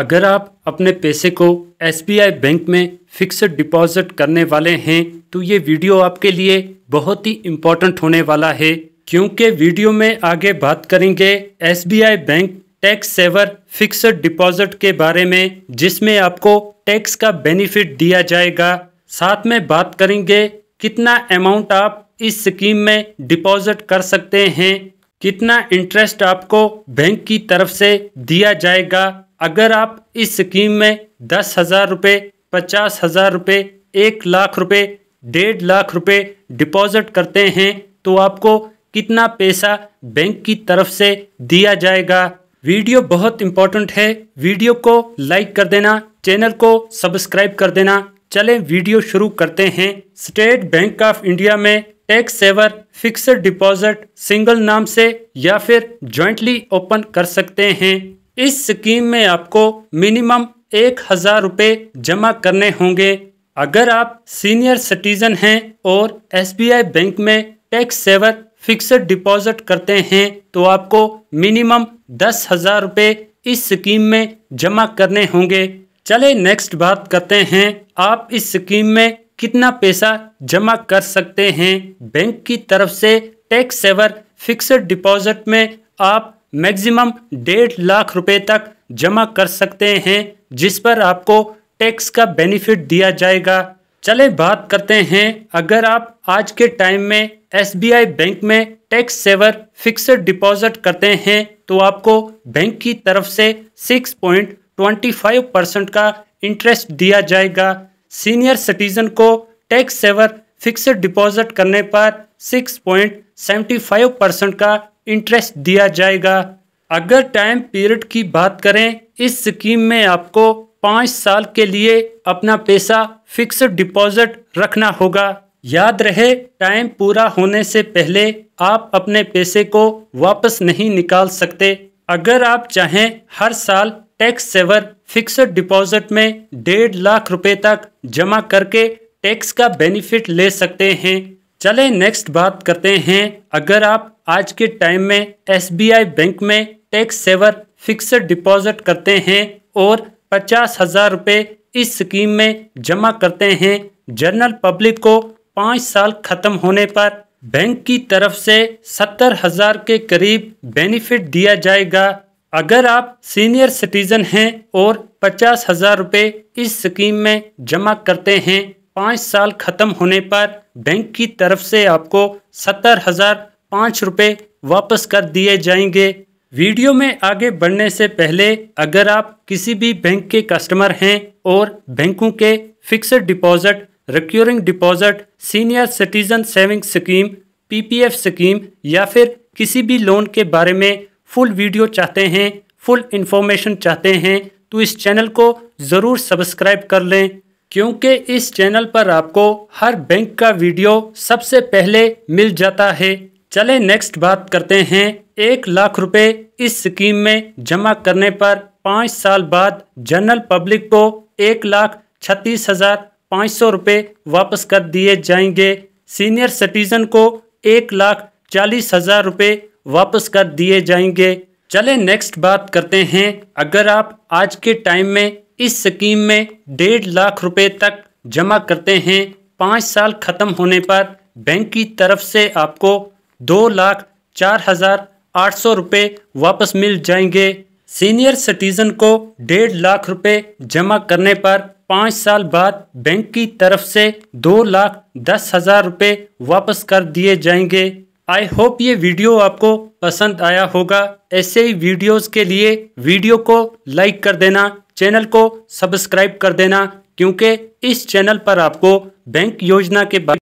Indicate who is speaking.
Speaker 1: अगर आप अपने पैसे को एस बैंक में फिक्स्ड डिपॉजिट करने वाले हैं तो ये वीडियो आपके लिए बहुत ही इम्पोर्टेंट होने वाला है क्योंकि वीडियो में आगे बात करेंगे Yes Bank tax saver fixed deposit के बारे में जिसमें आपको टैक्स का बेनिफिट दिया जाएगा साथ में बात करेंगे कितना अमाउंट आप इस स्कीम में डिपॉजिट कर सकते हैं कितना इंटरेस्ट आपको बैंक की तरफ से दिया जाएगा अगर आप इस स्कीम में दस हज़ार रुपये पचास हज़ार रुपये एक लाख रुपये डेढ़ लाख रुपये डिपॉजिट करते हैं तो आपको कितना पैसा बैंक की तरफ से दिया जाएगा वीडियो बहुत इम्पोर्टेंट है वीडियो को लाइक कर देना चैनल को सब्सक्राइब कर देना चले वीडियो शुरू करते हैं स्टेट बैंक ऑफ इंडिया में tax saver fixed deposit single नाम से या फिर जॉइंटली ओपन कर सकते हैं इस स्कीम में आपको मिनिमम एक हज़ार रुपये जमा करने होंगे अगर आप सीनियर सिटीजन हैं और एसबीआई बैंक में टैक्स सेवर फिक्स्ड डिपॉजिट करते हैं तो आपको मिनिमम दस हज़ार रुपये इस स्कीम में जमा करने होंगे चले नेक्स्ट बात करते हैं आप इस स्कीम में कितना पैसा जमा कर सकते हैं बैंक की तरफ से टैक्स सेवर फिक्स्ड डिपॉजिट में आप मैक्सिमम डेढ़ लाख रुपए तक जमा कर सकते हैं जिस पर आपको टैक्स का बेनिफिट दिया जाएगा चले बात करते हैं अगर आप आज के टाइम में एसबीआई बैंक में टैक्स सेवर फिक्स्ड डिपॉजिट करते हैं तो आपको बैंक की तरफ से 6.25 परसेंट का इंटरेस्ट दिया जाएगा सीनियर सिटीजन को टैक्स सेवर फिक्स्ड डिपॉजिट करने पर 6.75 परसेंट का इंटरेस्ट दिया जाएगा अगर टाइम पीरियड की बात करें इस स्कीम में आपको पाँच साल के लिए अपना पैसा फिक्स्ड डिपॉजिट रखना होगा याद रहे टाइम पूरा होने से पहले आप अपने पैसे को वापस नहीं निकाल सकते अगर आप चाहें हर साल टैक्स सेवर फिक्स्ड डिपॉजिट में डेढ़ लाख रुपए तक जमा करके टैक्स का बेनिफिट ले सकते हैं चले नेक्स्ट बात करते हैं अगर आप आज के टाइम में एसबीआई बैंक में टैक्स सेवर फिक्स्ड डिपॉजिट करते हैं और पचास हजार रुपये इस स्कीम में जमा करते हैं जनरल पब्लिक को पाँच साल खत्म होने पर बैंक की तरफ से सत्तर हजार के करीब बेनिफिट दिया जाएगा अगर आप सीनियर सिटीजन हैं और पचास हजार रुपये इस स्कीम में जमा करते हैं पाँच साल खत्म होने पर बैंक की तरफ से आपको सत्तर हजार पाँच रुपये वापस कर दिए जाएंगे वीडियो में आगे बढ़ने से पहले अगर आप किसी भी बैंक के कस्टमर हैं और बैंकों के fixed deposit recurring deposit senior citizen saving scheme PPF scheme या फिर किसी भी लोन के बारे में फुल वीडियो चाहते हैं फुल इन्फॉर्मेशन चाहते हैं तो इस चैनल को ज़रूर सब्सक्राइब कर लें क्योंकि इस चैनल पर आपको हर बैंक का वीडियो सबसे पहले मिल जाता है चले नेक्स्ट बात करते हैं एक लाख रुपए इस स्कीम में जमा करने पर पाँच साल बाद जनरल पब्लिक को एक लाख छत्तीस हज़ार पाँच सौ रुपये वापस कर दिए जाएंगे सीनियर सिटीजन को एक लाख चालीस हज़ार रुपये वापस कर दिए जाएंगे चले नेक्स्ट बात करते हैं अगर आप आज के टाइम में इस स्कीम में डेढ़ लाख रुपए तक जमा करते हैं पाँच साल ख़त्म होने पर बैंक की तरफ से आपको दो लाख चार हज़ार आठ सौ रुपये वापस मिल जाएंगे सीनियर सिटीज़न को डेढ़ लाख रुपए जमा करने पर पाँच साल बाद बैंक की तरफ से दो लाख दस हज़ार रुपये वापस कर दिए जाएंगे आई होप ये वीडियो आपको पसंद आया होगा ऐसे ही वीडियोस के लिए वीडियो को लाइक कर देना चैनल को सब्सक्राइब कर देना क्योंकि इस चैनल पर आपको बैंक योजना के बारे